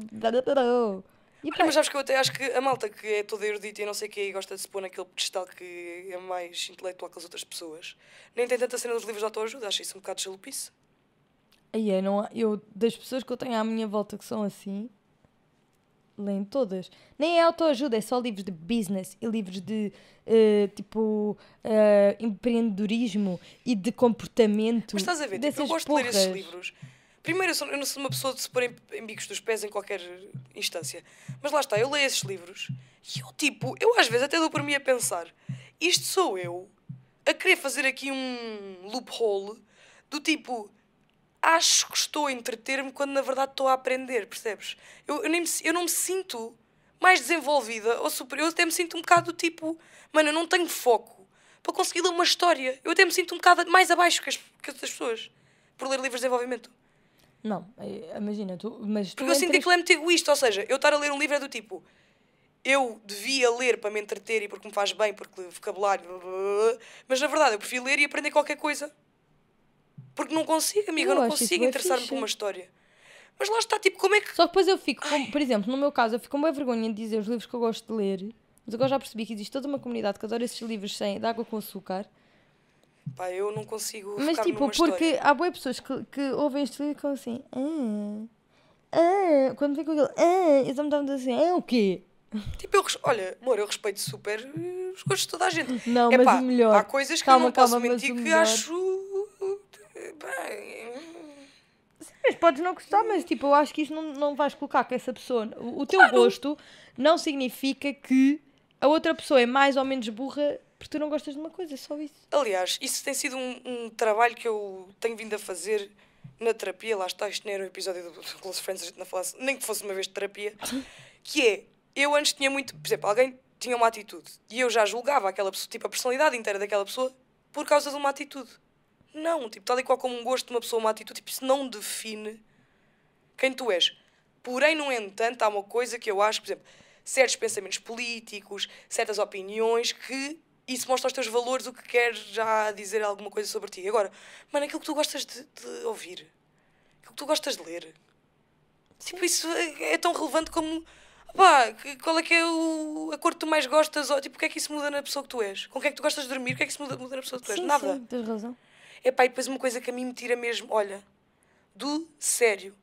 E, Olha, mas sabes que eu até acho que a malta que é toda erudita e não sei o que e gosta de se pôr naquele pedestal que é mais intelectual que as outras pessoas, nem tem tanta cena dos livros de autoajuda, acho isso um bocado chalupice. Aí é, não, eu, das pessoas que eu tenho à minha volta que são assim, leem todas. Nem é autoajuda, é só livros de business e livros de uh, tipo uh, empreendedorismo e de comportamento. Mas estás a ver, tipo, eu gosto porras. de ler esses livros. Primeiro, eu, sou, eu, não sou uma pessoa de se pôr em, em, bicos dos pés em qualquer instância. Mas lá está, eu leio esses livros e eu, tipo, eu às vezes até dou por mim a pensar: isto sou eu a querer fazer aqui um loophole do tipo acho que estou a entreter-me quando na verdade estou a aprender, percebes? Eu, eu, nem me, eu não me sinto mais desenvolvida ou superior. Eu até me sinto um bocado tipo, mano, eu não tenho foco para conseguir ler uma história. Eu até me sinto um bocado mais abaixo que as, que as pessoas por ler livros de desenvolvimento. Não, imagina, tu. Mas tu Porque eu sinto que aquilo é muito egoísta, ou seja, eu estar a ler um livro é do tipo. Eu devia ler para me entreter e porque me faz bem, porque vocabulário. Mas na verdade, eu prefiro ler e aprender qualquer coisa porque não consigo, amiga, eu não consigo interessar-me por uma história. Mas lá está, tipo, como é que. Só que depois eu fico, por exemplo, no meu caso, eu fico com boa vergonha de dizer os livros que eu gosto de ler, mas agora já percebi que existe toda uma comunidade que adora esses livros sem de água com açúcar. Pá, eu não consigo. Mas tipo, porque história. há boas pessoas que, que ouvem este livro e ficam assim. Ah, ah, quando vem com aquilo, Ah, eles também estava assim. Ah, o quê? Tipo, eu, olha, amor, eu respeito super os gostos de toda a gente. Não, é, mas pá, o melhor. Há coisas que calma, eu não calma, posso mentir que acho Sim, mas podes não gostar, mas tipo, eu acho que isso não, não vais colocar com essa pessoa. O, o teu claro. gosto não significa que a outra pessoa é mais ou menos burra porque tu não gostas de uma coisa, é só isso. Aliás, isso tem sido um, um, trabalho que eu tenho vindo a fazer na terapia, lá está, isto não era um episódio do Close Friends, a gente não falasse, nem que fosse uma vez de terapia, que é, eu antes tinha muito, por exemplo, alguém tinha uma atitude e eu já julgava aquela pessoa, tipo, a personalidade inteira daquela pessoa por causa de uma atitude. Não, tipo, tal e qual como um gosto de uma pessoa, uma atitude, tipo, isso não define quem tu és. Porém, no entanto, há uma coisa que eu acho, por exemplo, certos pensamentos políticos, certas opiniões, que isso mostra os teus valores, o que quer já dizer alguma coisa sobre ti. Agora, mano, aquilo que tu gostas de, de ouvir, aquilo que tu gostas de ler, tipo, Sim. tipo, isso é, é, tão relevante como pá, qual é que é o, a cor que tu mais gostas? Ou, tipo, o que é que isso muda na pessoa que tu és? Com o que é que tu gostas de dormir? O que é que isso muda, muda na pessoa que tu és? Nada. Sim, tens razão. Epá, e depois uma coisa que a mim me tira mesmo, olha, do sério.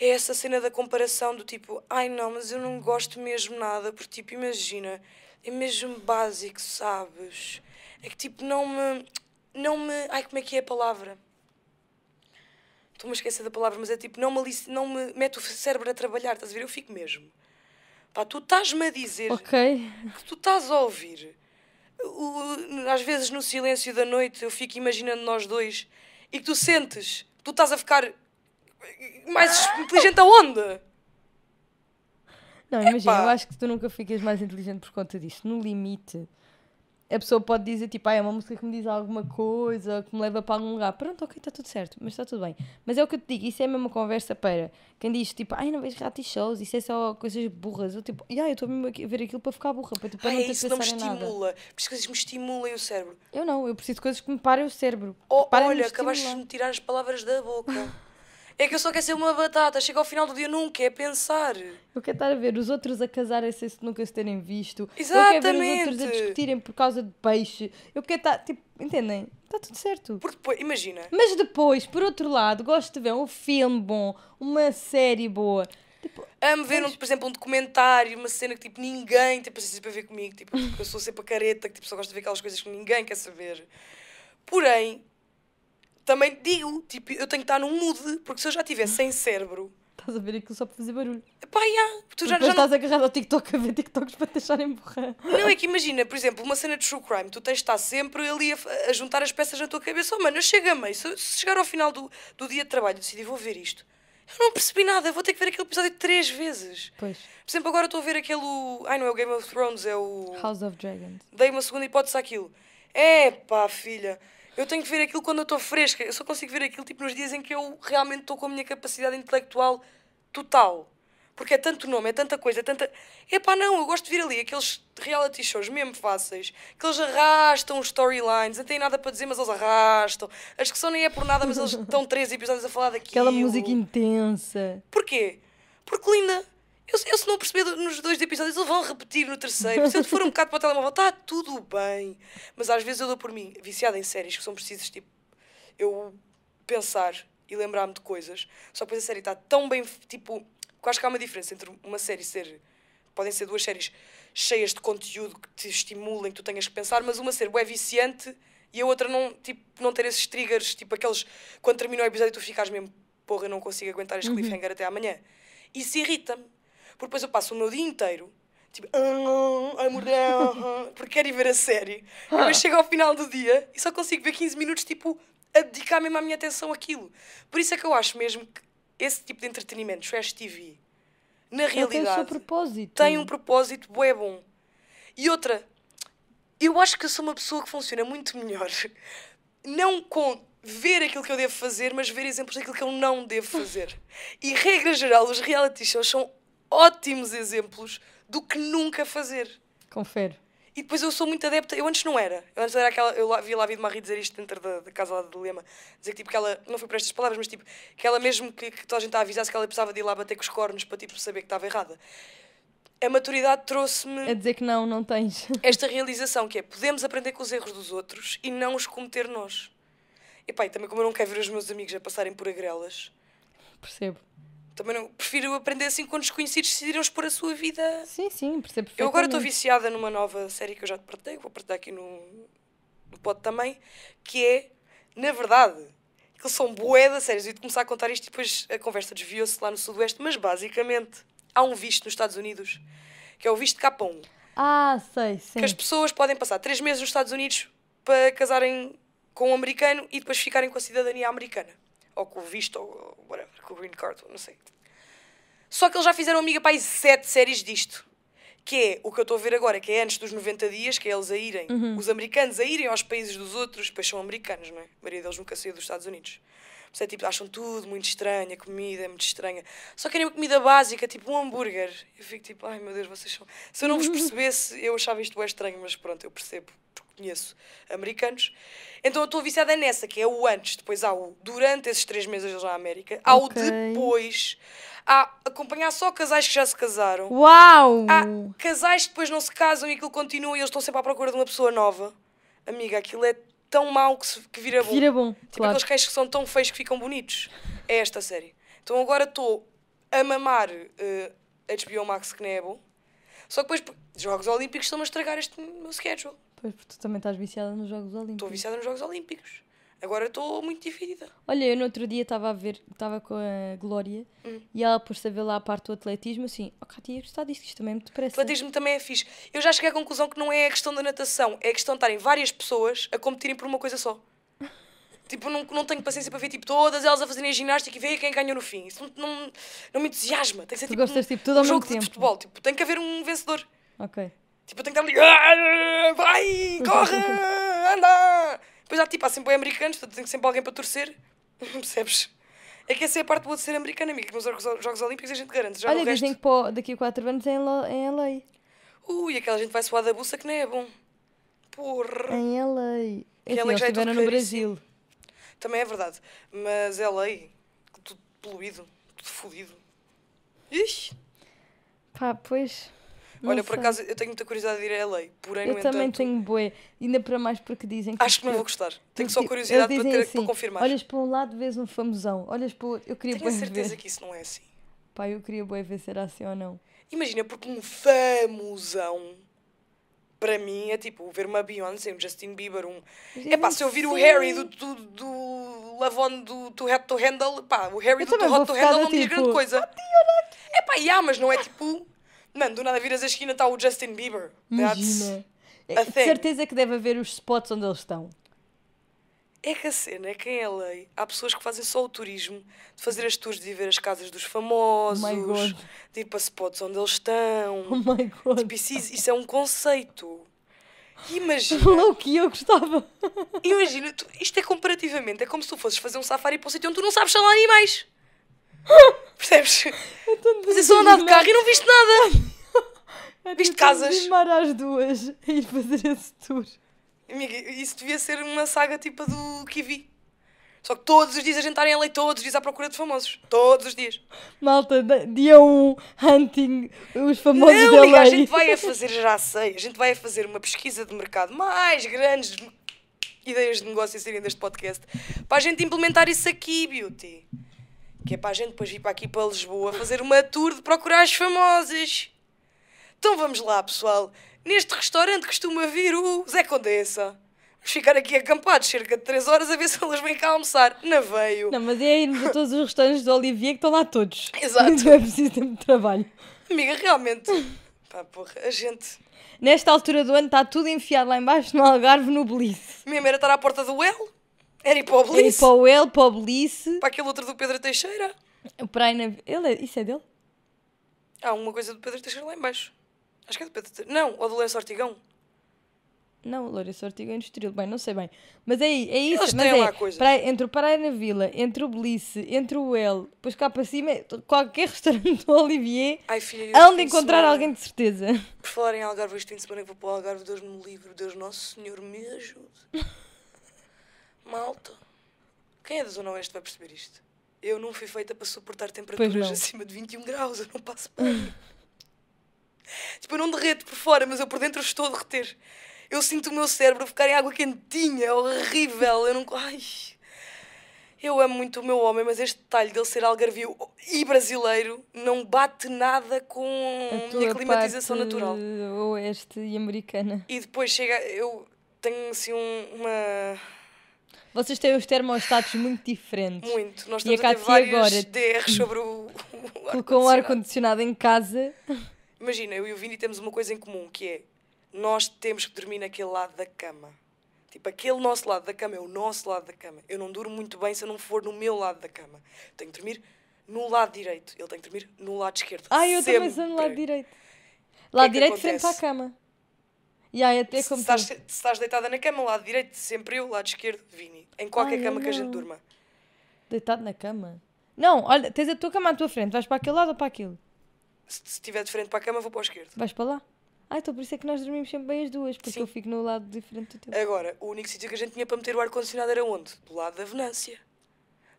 É essa cena da comparação do tipo, ai não, mas eu não gosto mesmo nada, porque tipo, imagina, é mesmo básico, sabes? É que tipo, não me. Não me. Ai, como é que é a palavra? Estou-me a esquecer da palavra, mas é tipo, não me, não me mete o cérebro a trabalhar, estás a ver? Eu fico mesmo. Pá, tu estás-me a dizer okay. que tu estás a ouvir o, às vezes no silêncio da noite eu fico imaginando nós dois e que tu sentes que tu estás a ficar mais inteligente aonde? Não, imagina, eu acho que tu nunca ficas mais inteligente por conta disto. No limite, a pessoa pode dizer tipo, ah, é uma música que me diz alguma coisa, que me leva para algum lugar. Pronto, ok, está tudo certo, mas está tudo bem. Mas é o que eu te digo, isso é a mesma conversa para quem diz tipo, ai, não vejo reality shows, isso é só coisas burras. Tipo, eu tipo, yeah, eu estou mesmo a ver aquilo para ficar burra, para, tipo, para ai, não ter isso que não me estimula, preciso coisas que me estimulem o cérebro. Eu não, eu preciso de coisas que me parem o cérebro. Oh, olha, acabaste de me tirar as palavras da boca. É que eu só quero ser uma batata. Chega ao final do dia, nunca é pensar. Eu quero estar a ver os outros a casarem sem se nunca se terem visto. Exatamente. Eu quero ver os outros a discutirem por causa de peixe. Eu quero estar, tipo, entendem? Está tudo certo. Porque depois, imagina. Mas depois, por outro lado, gosto de ver um filme bom, uma série boa. Tipo, Amo ver, mas... um, por exemplo, um documentário, uma cena que tipo, ninguém tem paciência para ver comigo. Tipo, eu sou sempre a careta que tipo, só gosto de ver aquelas coisas que ninguém quer saber. Porém, também digo, tipo, eu tenho que estar num mood, porque se eu já estiver sem cérebro. Estás a ver aquilo só para fazer barulho. Pá, yeah, tu já, já estás não... agarrado ao TikTok a ver TikToks para te deixarem borrar. Não, é que imagina, por exemplo, uma cena de true crime, tu tens de estar sempre ali a, a juntar as peças na tua cabeça. Oh, mano, eu chego a meio. Se, se chegar ao final do, do dia de trabalho, e decidi, vou ver isto. Eu não percebi nada, vou ter que ver aquele episódio três vezes. Pois. Por exemplo, agora estou a ver aquele. Ai, não é o Game of Thrones, é o. House of Dragons. Dei uma segunda hipótese àquilo. É pá, filha. Eu tenho que ver aquilo quando eu estou fresca. Eu só consigo ver aquilo tipo nos dias em que eu realmente estou com a minha capacidade intelectual total. Porque é tanto nome, é tanta coisa, é tanta. Epá, não, eu gosto de vir ali aqueles reality shows mesmo fáceis, que eles arrastam os storylines, não têm nada para dizer, mas eles arrastam. que só nem é por nada, mas eles estão três episódios a falar daquilo. Aquela música intensa. Porquê? Porque, linda, eu, eu, se não perceber nos dois episódios, eles vão repetir no terceiro. Se eu for um bocado para o telemóvel, está tudo bem. Mas às vezes eu dou por mim, viciada em séries que são precisas, tipo, eu pensar e lembrar-me de coisas. Só que depois a série está tão bem, tipo, quase que há uma diferença entre uma série ser. Podem ser duas séries cheias de conteúdo que te estimulem, que tu tenhas que pensar, mas uma ser bué viciante e a outra não, tipo, não ter esses triggers, tipo aqueles. Quando termina o episódio, tu ficas mesmo, porra, eu não consigo aguentar este uhum. cliffhanger uhum. até amanhã. Isso irrita-me porque depois eu passo o meu dia inteiro tipo, ah, ah, ah, ah" porque quero ir ver a série. E depois chego ao final do dia e só consigo ver 15 minutos, tipo, a dedicar mesmo a minha atenção àquilo. Por isso é que eu acho mesmo que esse tipo de entretenimento, trash TV, na realidade, tem, tem, um propósito é bom. E outra, eu acho que sou uma pessoa que funciona muito melhor, não com ver aquilo que eu devo fazer, mas ver exemplos daquilo que eu não devo fazer. E regra geral, os reality shows são ótimos exemplos do que nunca fazer. Confere. E depois eu sou muito adepta, eu antes não era. Eu antes era aquela, eu vi lá a Vida Marie dizer isto dentro da, da casa lá do Dilema, dizer que tipo que ela, não foi por estas palavras, mas tipo, que ela mesmo que, que toda a gente a avisasse que ela precisava de ir lá bater com os cornos para tipo saber que estava errada. A maturidade trouxe-me. A dizer que não, não tens. Esta realização que é, podemos aprender com os erros dos outros e não os cometer nós. E pá, e também como eu não quero ver os meus amigos a passarem por agrelas. Percebo também não, prefiro aprender assim quando desconhecidos decidiram expor a sua vida. Sim, sim, percebo Eu agora estou viciada numa nova série que eu já te partei, vou partilhar aqui no, no pod também, que é, na verdade, que eles são bué das séries. Eu ia começar a contar isto e depois a conversa desviou-se lá no Sudoeste, mas basicamente há um visto nos Estados Unidos, que é o visto K1. Ah, sei, sim. Que as pessoas podem passar três meses nos Estados Unidos para casarem com um americano e depois ficarem com a cidadania americana ou com o visto, ou whatever, com o green card, não sei. Só que eles já fizeram, amiga, aí sete séries disto. Que é o que eu estou a ver agora, que é antes dos 90 dias, que é eles a irem, uhum. os americanos a irem aos países dos outros, pois são americanos, não é? A maioria deles nunca saiu dos Estados Unidos. Mas é tipo, acham tudo muito estranho, a comida é muito estranha. Só querem uma comida básica, tipo um hambúrguer. Eu fico tipo, ai meu Deus, vocês são. Se eu não vos uhum. percebesse, eu achava isto bem estranho, mas pronto, eu percebo conheço americanos. Então eu estou viciada nessa, que é o antes, depois há o durante esses três meses lá na América, há okay. o depois, há acompanhar só casais que já se casaram. Uau! Há casais que depois não se casam e aquilo continua e eles estão sempre à procura de uma pessoa nova. Amiga, aquilo é tão mau que, se, que vira bom. Vira bom. Tipo claro. aqueles cães que são tão feios que ficam bonitos. É esta série. Então agora estou a mamar uh, eh, HBO Max, que não é bom. Só que depois, Jogos Olímpicos estão a estragar este meu schedule. Pois, porque tu também estás viciada nos Jogos Olímpicos. Estou viciada nos Jogos Olímpicos. Agora estou muito dividida. Olha, eu no outro dia estava a ver, estava com a Glória hum. e ela por saber lá a parte do atletismo, assim, oh Cátia, está disto, isto também é me O Atletismo também é fixe. Eu já cheguei à conclusão que não é a questão da natação, é a questão de estarem várias pessoas a competirem por uma coisa só. tipo, não, não tenho paciência para ver tipo, todas elas a fazerem a ginástica e ver quem ganhou no fim. Isso não, não, não me entusiasma. Tem que ser tu tipo, gostas, um, tipo, tudo um ao jogo tempo. de futebol. Tipo, tem que haver um vencedor. Ok. Tipo, eu tenho que estar ali. Ah, vai, corre, anda. Depois há tipo, há sempre americanos, portanto tenho sempre alguém para torcer. Percebes? É que essa é a parte boa de ser americana, amigo. Nos Jogos Olímpicos a gente garante. Já Olha, resto... dizem que pô, daqui a 4 anos é em, é em LA. Ui, aquela gente vai suar da buça que nem é bom. Porra. É em LA. É assim, LA eles estiveram é no Brasil. Também é verdade. Mas é LA, tudo poluído, tudo fodido. Ixi. Pá, pois. Não Olha, por acaso eu tenho muita curiosidade de ir a LA, porém, eu no também entanto, tenho bué, ainda para mais porque dizem que. Acho que não vou gostar. Tenho só curiosidade para, ter, assim, para confirmar. Olhas para um lado, vês um famosão. Olhas para o outro. Eu queria Tenho certeza que isso não é assim. Pá, eu queria bué ver se era assim ou não. Imagina, porque um famosão para mim é tipo ver uma Beyoncé, um Justin Bieber, um. É pá, se eu vir o Harry do, do, do Lavon do Too Hot to Handle, pá, o Harry do Too Hot to Handle não tipo... diz grande tipo, coisa. É pá, yeah, mas não é tipo. Mano, do nada viras a esquina está o Justin Bieber. Imagina. That's é certeza que deve haver os spots onde eles estão. É que a cena é que em LA há pessoas que fazem só o turismo de fazer as tours de ver as casas dos famosos, oh de ir para spots onde eles estão. Oh my god! Tipo, isso, isso é um conceito. Imagina. o que eu gostava. Imagina, tu, isto é comparativamente, é como se tu fosses fazer um safari para um sítio onde tu não sabes falar animais. Percebes? Então, Mas eu só andar de carro e não viste nada. Viste casas. Filmar às duas e fazer esse tour. Amiga, isso devia ser uma saga tipo a do Kiwi. Só que todos os dias a gente está em LA, todos os dias à procura de famosos. Todos os dias. Malta, dia 1, um, hunting os famosos da lei a gente vai a fazer, já sei, a gente vai a fazer uma pesquisa de mercado mais grandes ideias de negócio a serem deste podcast para a gente implementar isso aqui, Beauty que é para a gente depois vir para aqui para Lisboa fazer uma tour de procurar as famosas. Então vamos lá, pessoal. Neste restaurante costuma vir o Zé Condessa. Vamos ficar aqui acampados cerca de 3 horas a ver se elas vêm cá almoçar. Não veio. Não, mas é irmos a todos os restaurantes do Olivier que estão lá todos. Exato. Não é preciso tempo de trabalho. Amiga, realmente. Pá, porra, a gente. Nesta altura do ano está tudo enfiado lá embaixo no Algarve, no Belize. Mesmo era estar à porta do El? Era ir para o Era para o para o Para aquele outro do Pedro Teixeira. Para ele, é, isso é dele? Há uma coisa do Pedro Teixeira lá embaixo. Acho que é do Pedro Teixeira. Não, ou do Lourenço Ortigão. Não, Lourenço Ortigão é Industrial. Bem, não sei bem. Mas é, é isso. Eles mas têm é, lá coisas. Para, entre o Praia na Vila, entre o Bliss, entre o L, depois cá para cima, qualquer restaurante do Olivier, Ai, filha, hão de encontrar de alguém de certeza. Por falar em Algarve, este fim de semana eu vou para o Algarve, Deus me livre, Deus Nosso Senhor me ajude. Malta. Quem é da Zona Oeste vai perceber isto? Eu não fui feita para suportar temperaturas acima de 21 graus, eu não passo bem. tipo, eu não derreto por fora, mas eu por dentro estou a derreter. Eu sinto o meu cérebro ficar em água quentinha, é horrível. Eu não. Ai. Eu amo muito o meu homem, mas este detalhe dele ser algarvio e brasileiro não bate nada com a minha climatização natural. Oeste e americana. E depois chega. Eu tenho assim um, uma vocês têm os termostatos muito diferentes. Muito. Nós estamos e a, a ter vários DRs tipo, sobre o, o Colocou um ar-condicionado em casa. Imagina, eu e o Vini temos uma coisa em comum, que é nós temos que dormir naquele lado da cama. Tipo, aquele nosso lado da cama é o nosso lado da cama. Eu não durmo muito bem se eu não for no meu lado da cama. Tenho que dormir no lado direito. Ele tem que dormir no lado esquerdo. Ah, eu também sou no lado direito. Lado é direito frente à cama. Yeah, até se, como estás, se estás deitada na cama, lado direito, sempre eu, lado esquerdo, Vini. Em qualquer Ai, cama não. que a gente durma. Deitado na cama? Não, olha, tens a tua cama à tua frente, vais para aquele lado ou para aquilo? Se estiver de frente para a cama, vou para o esquerdo. Vais para lá? Ah, então por isso é que nós dormimos sempre bem as duas, porque Sim. eu fico no lado diferente do teu. Agora, o único sítio que a gente tinha para meter o ar-condicionado era onde? Do lado da Venância.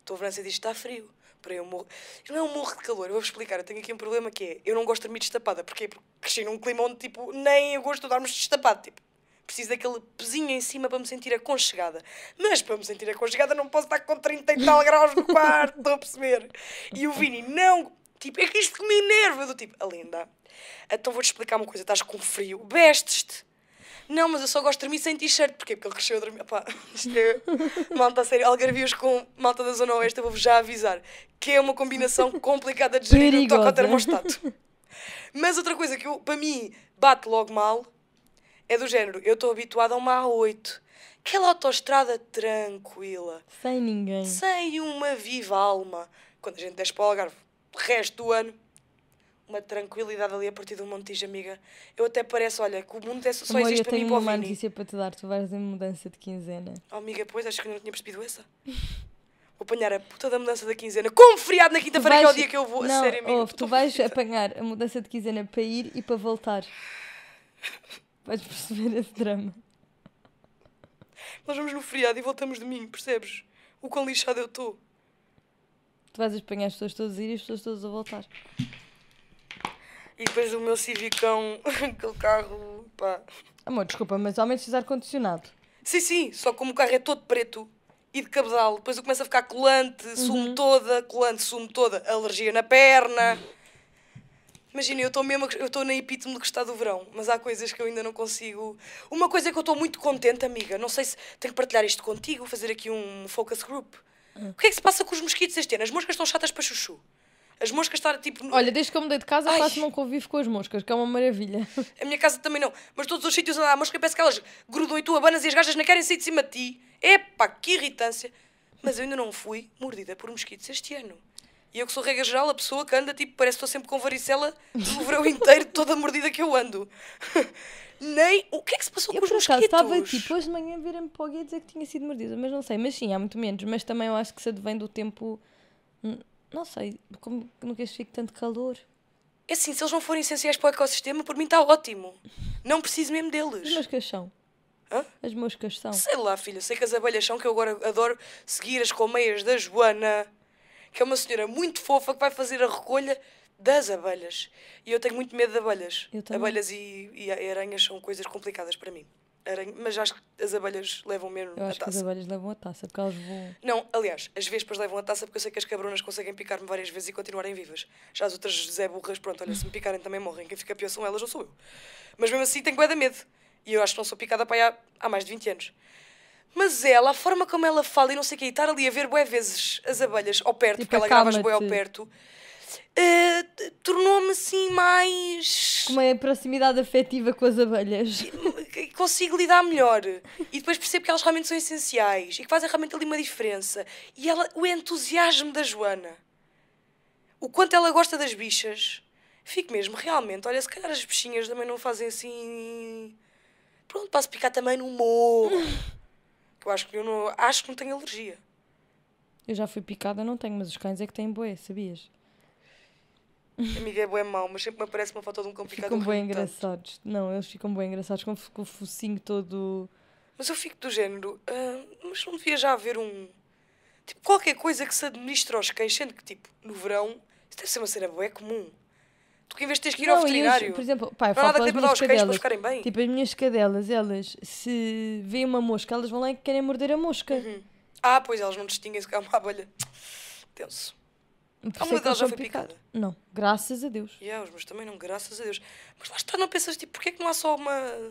Então a Venância diz que está frio para eu morro. Não, é um morro de calor, eu vou explicar. Eu tenho aqui um problema que é: eu não gosto de dormir destapada. Porquê? Porque cresci num clima onde, tipo, nem eu gosto de dormir destapado. Tipo, preciso daquele pezinho em cima para me sentir aconchegada. Mas para me sentir aconchegada, não posso estar com 30 e tal graus no quarto, estão a perceber? E o Vini não. Tipo, é que isto me enerva. Do tipo, a ah, linda, então vou-te explicar uma coisa: estás com frio, vestes-te não, mas eu só gosto de dormir sem t-shirt. Porquê? Porque ele cresceu a dormir. isto é malta a sério. Algarvios com malta da Zona Oeste, eu vou-vos já avisar que é uma combinação complicada de gerir no toque ao termostato. Mas outra coisa que eu, para mim bate logo mal é do género. Eu estou habituada a uma A8. Aquela autoestrada tranquila. Sem ninguém. Sem uma viva alma. Quando a gente desce para o Algarve, o resto do ano uma tranquilidade ali a partir do Montijo, amiga. Eu até parece olha, que o mundo é, só Amor, existe para mim e para o Vini. Eu tenho uma notícia para te dar, tu vais em mudança de quinzena. Oh, amiga, pois, acho que não tinha percebido essa. Vou apanhar a puta da mudança da quinzena com feriado na quinta-feira, vais... que é o dia que eu vou. Não, a sério, amiga não tu vais precisa. apanhar a mudança de quinzena para ir e para voltar. vais perceber esse drama. Nós vamos no feriado e voltamos de mim, percebes? O quão lixado eu estou. Tu vais apanhar as pessoas todas a ir e as pessoas todas a voltar. E depois o meu civicão, aquele carro, pá. Amor, desculpa, mas ao menos fiz ar-condicionado. Sim, sim, só como o carro é todo preto e de cabedal, depois eu começo a ficar colante, uhum. sumo toda, colante, sumo toda, alergia na perna. Imagina, eu estou mesmo, eu estou na epítome de gostar do verão, mas há coisas que eu ainda não consigo. Uma coisa é que eu estou muito contente, amiga, não sei se tenho que partilhar isto contigo, fazer aqui um focus group. Uhum. O que é que se passa com os mosquitos este ano? As moscas estão chatas para chuchu. As moscas estar tipo. Olha, desde que eu mudei de casa, Ai. quase não convivo com as moscas, que é uma maravilha. A minha casa também não. Mas todos os sítios onde há mosca, parece que elas grudam e tu abanas e as gajas não querem sair de cima de ti. Epá, que irritância. Mas eu ainda não fui mordida por mosquitos este ano. E eu que sou regra geral a pessoa que anda, tipo, parece que estou sempre com varicela o verão inteiro, toda mordida que eu ando. Nem. O que é que se passou eu, com os mosquitos? estava tipo, hoje de manhã virem-me para alguém dizer que tinha sido mordida, mas não sei. Mas sim, há muito menos. Mas também eu acho que se advém do tempo hum, não sei, como nunca se fique tanto calor. É assim, se eles não forem essenciais para o ecossistema, por mim está ótimo. Não preciso mesmo deles. As moscas são. Hã? As moscas são. Sei lá, filha, sei que as abelhas são, que eu agora adoro seguir as colmeias da Joana, que é uma senhora muito fofa que vai fazer a recolha das abelhas. E eu tenho muito medo de abelhas. Eu Abelhas e, e aranhas são coisas complicadas para mim aranha, mas acho que as abelhas levam menos eu acho a taça. Que as abelhas levam a taça, porque elas vão. Não, aliás, as vespas levam a taça porque eu sei que as cabronas conseguem picar-me várias vezes e continuarem vivas. Já as outras Zé burras, pronto, olha, se me picarem também morrem, quem fica pior são elas, não sou eu. Mas mesmo assim tenho bué da medo. E eu acho que não sou picada para há, há mais de 20 anos. Mas ela, a forma como ela fala e não sei o que, estar ali a ver boé vezes as abelhas ao perto, tipo, porque ela grava as boé ao perto uh, tornou-me assim mais. é uma proximidade afetiva com as abelhas. Consigo lidar melhor. E depois percebo que elas realmente são essenciais e que fazem realmente ali uma diferença. E ela, o entusiasmo da Joana, o quanto ela gosta das bichas, fico mesmo, realmente. Olha, se calhar as bichinhas também não fazem assim. Pronto, posso picar também no morro. eu acho que eu não, acho que não tenho alergia. Eu já fui picada, não tenho, mas os cães é que têm boé, sabias? Amiga, é bué mau, mas sempre me aparece uma foto de um complicado picado. Ficam bem engraçados. Tanto. Não, eles ficam bem engraçados com, o focinho todo. Mas eu fico do género, uh, mas não devia já haver um. Tipo, qualquer coisa que se administra aos cães, sendo que, tipo, no verão, isso deve ser uma cena bué comum. Tu em vez de teres que ir não, ao veterinário. Eles, por exemplo, pá, eu não para cadelas, cães para ficarem bem. Tipo, as minhas cadelas, elas, se veem uma mosca, elas vão lá e querem morder a mosca. Uhum. Ah, pois, elas não distinguem se é uma abelha. Tenso. A humanidade é já foi picada? Não, graças a Deus. E yeah, os meus também não, graças a Deus. Mas lá está, não pensas, tipo, porquê é que não há só uma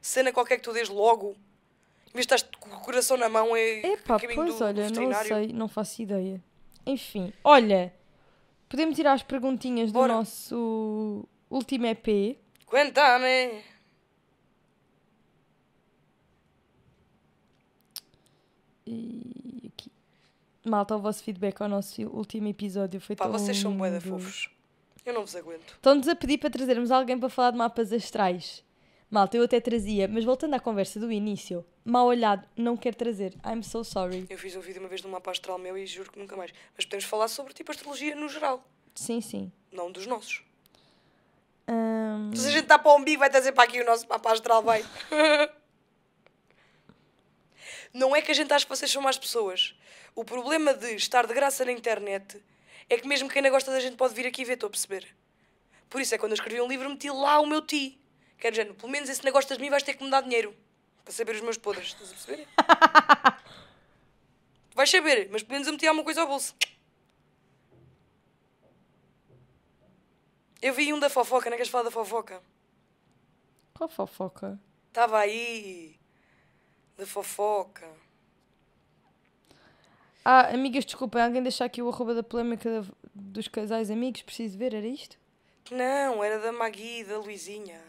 cena qualquer que tu dês logo? Em vez de estás com o coração na mão, é. pá, pois do, olha, do não sei, não faço ideia. Enfim, olha, podemos ir às perguntinhas do nosso último EP. Cuéntame! E... Malta, o vosso feedback ao nosso último episódio foi Pá, tão vocês são moeda fofos. Eu não vos aguento. Estão-nos a pedir para trazermos alguém para falar de mapas astrais. Malta, eu até trazia, mas voltando à conversa do início, mal olhado, não quero trazer. I'm so sorry. Eu fiz um vídeo uma vez de um mapa astral meu e juro que nunca mais. Mas podemos falar sobre tipo astrologia no geral. Sim, sim. Não dos nossos. Um... Se a gente está para o umbigo, vai trazer para aqui o nosso mapa astral, vai. Não é que a gente acha que vocês são más pessoas. O problema de estar de graça na internet é que mesmo quem não gosta da gente pode vir aqui ver, estou a perceber. Por isso é que quando eu escrevi um livro meti lá o meu ti. Quero dizer, pelo menos esse negócio gostas de mim vais ter que me dar dinheiro. Para saber os meus podres, estás a perceber? vais saber, mas pelo menos eu meti alguma coisa ao bolso. Eu vi um da fofoca, não é queres falar da fofoca? Qual fofoca? Estava aí do fofoca. Ah, amigas, desculpem, alguém deixar aqui o arroba da polêmica dos casais amigos, preciso ver, era isto? Não, era da Magui e da Luizinha.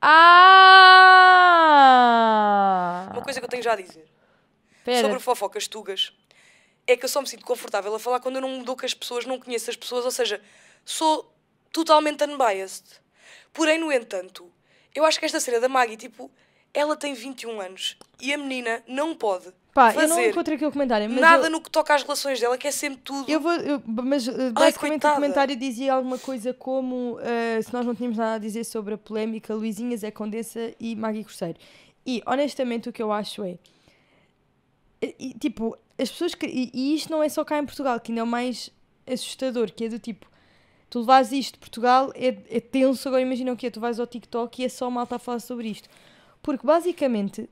Ah! Uma coisa que eu tenho já a dizer Pera. sobre fofocas tugas é que eu só me sinto confortável a falar quando eu não dou com as pessoas, não conheço as pessoas, ou seja, sou totalmente unbiased. Porém, no entanto, eu acho que esta cena da Magui tipo, ela tem 21 anos e a menina não pode. Pá, eu não encontrei aquele comentário. nada eu... no que toca às relações dela, que é sempre tudo. Eu vou, eu, mas eh, basicamente o comentário dizia alguma coisa como uh, se nós não tínhamos nada a dizer sobre a polémica Luizinha, Zé Condessa e Magui Corseiro. E honestamente o que eu acho é. Eh, e, tipo, as pessoas que. E, e isto não é só cá em Portugal, que ainda é o mais assustador, que é do tipo tu levas isto de Portugal, é, é tenso. Agora imagina o que é: tu vais ao TikTok e é só malta a falar sobre isto. Porque basicamente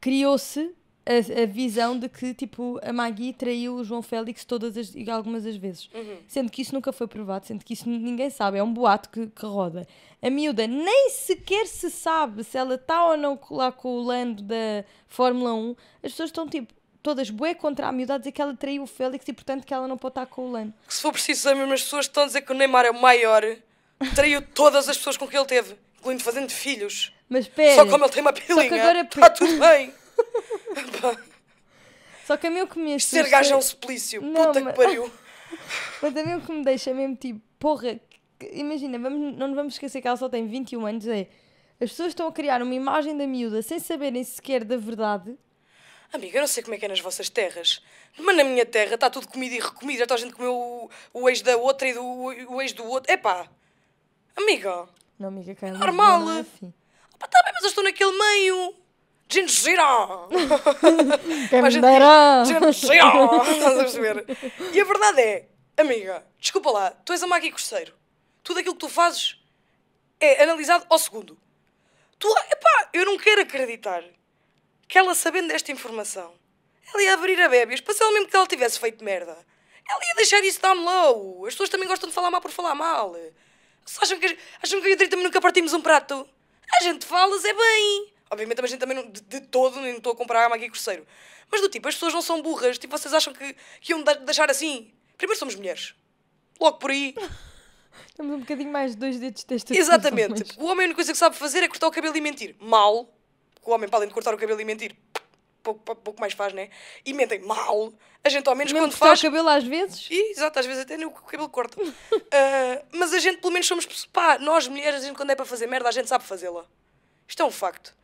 criou-se a, a, visão de que tipo a Magui traiu o João Félix todas as, algumas das vezes, uhum. sendo que isso nunca foi provado, sendo que isso ninguém sabe, é um boato que, que roda. A miúda nem sequer se sabe se ela está ou não lá com o Lando da Fórmula 1. As pessoas estão tipo todas bué contra a miúda a dizer que ela traiu o Félix e portanto que ela não pode estar com o Lando. se for preciso, as mesmas pessoas estão a dizer que o Neymar é o maior, traiu todas as pessoas com que ele teve, incluindo fazendo filhos. Mas pera. Só como ele tem uma pilinha. Agora... Está tudo bem. Só que a mim o que me assusta... Ser gajo é um suplício. Não, Puta mas... que pariu. mas a mim o que me deixa mesmo tipo, porra, imagina, vamos, não nos vamos esquecer que ela só tem 21 anos, é. As pessoas estão a criar uma imagem da miúda sem saberem sequer da verdade. Amiga, eu não sei como é que é nas vossas terras, mas na minha terra está tudo comido e já Está a gente comeu o, o ex da outra e do, o ex do outro. Epá, amiga. Não, amiga, cara, normal. Não, não, é assim. Opa, tá bem, mas eu estou naquele meio. Gente gira! Mas gente, gira! Estás a perceber? E a verdade é, amiga, desculpa lá, tu és a Maggie Corseiro. Tudo aquilo que tu fazes é analisado ao segundo. Tu, epá, eu não quero acreditar que ela, sabendo desta informação, ela ia abrir a bebê, especialmente mesmo que ela tivesse feito merda. Ela ia deixar isso down low. As pessoas também gostam de falar mal por falar mal. acham que, acham que eu e a Adri nunca partimos um prato? a gente fala é bem. Obviamente a gente também não, de, de todo nem estou a comprar a aqui Cruzeiro. Mas do tipo, as pessoas não são burras. Tipo, vocês acham que, que iam deixar assim? Primeiro somos mulheres. Logo por aí. Temos um bocadinho mais de dois dedos desta Exatamente. O homem a única coisa que sabe fazer é cortar o cabelo e mentir. Mal. O homem, para além de cortar o cabelo e mentir, pouco, pouco mais faz, né? E mentem mal. A gente, ao menos, Mesmo quando faz. o cabelo às vezes? E, exato, às vezes até nem o cabelo corta. uh, mas a gente, pelo menos, somos. Pá, nós mulheres, a gente, quando é para fazer merda, a gente sabe fazê-la. Isto é um facto.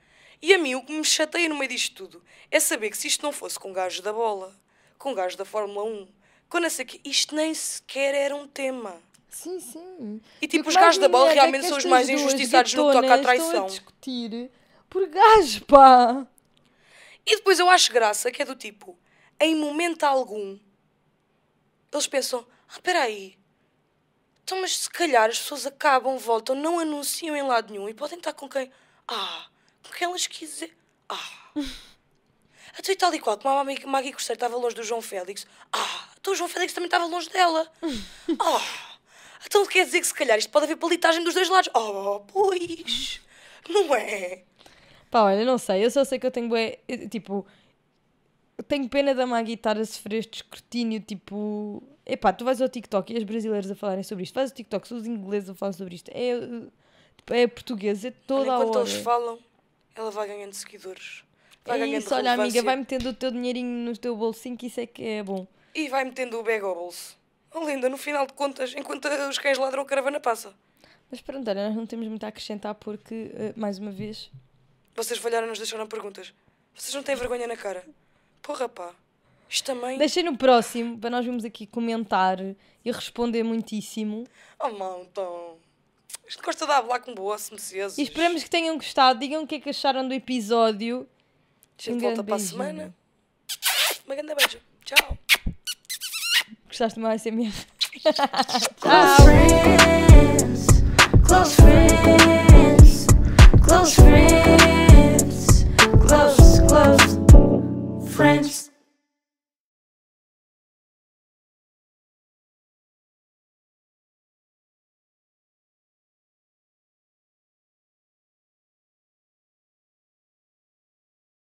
E a mim, o que me chateia no meio disto tudo é saber que se isto não fosse com gajos da bola, com gajos da Fórmula 1, quando essa que isto nem sequer era um tema. Sim, sim. E tipo, e os gajos da bola é realmente é são os mais injustiçados no que toca à traição. Estão a discutir por gajos, pá! E depois eu acho graça que é do tipo, em momento algum, eles pensam: ah, peraí, então, mas se calhar as pessoas acabam, voltam, não anunciam em lado nenhum e podem estar com quem? Ah, com quem elas quiserem. Ah. Até então, tal e qual, como a Maggie Costeiro estava longe do João Félix. Ah, então o João Félix também estava longe dela. Ah, então quer dizer que se calhar isto pode haver palitagem dos dois lados. Oh, pois, não é? Pá, olha, não sei. Eu só sei que eu tenho bué. Eh, tipo. tenho pena da Maggie estar a sofrer este escrutínio, tipo. Epá, tu vais ao TikTok e as brasileiras a falarem sobre isto. Vais ao TikTok, os ingleses a falar sobre isto. É, eh, tipo, é português, é toda olha, a hora. Enquanto eles falam, ela vai ganhando seguidores. Vai é ganhando isso, olha, amiga, vai metendo o teu dinheirinho no teu bolsinho, que isso é que é bom. E vai metendo o bag ao bolso. Oh, linda, no final de contas, enquanto os cães ladram, a caravana passa. Mas pronto, olha, nós não temos muito a acrescentar porque, eh, mais uma vez, vocês falharam, nos deixaram perguntas. Vocês não têm vergonha na cara. Porra, pá. Isto também. Deixem no próximo, para nós vamos aqui comentar e responder muitíssimo. Oh, mão, então. Isto gosta de lá com boas, mecesos. E esperamos que tenham gostado. Digam o que é que acharam do episódio. A gente um volta para a semana. Uma grande beijo. Tchau. Gostaste mais ASMR? Tchau. close friends, close friends. close, close. friends.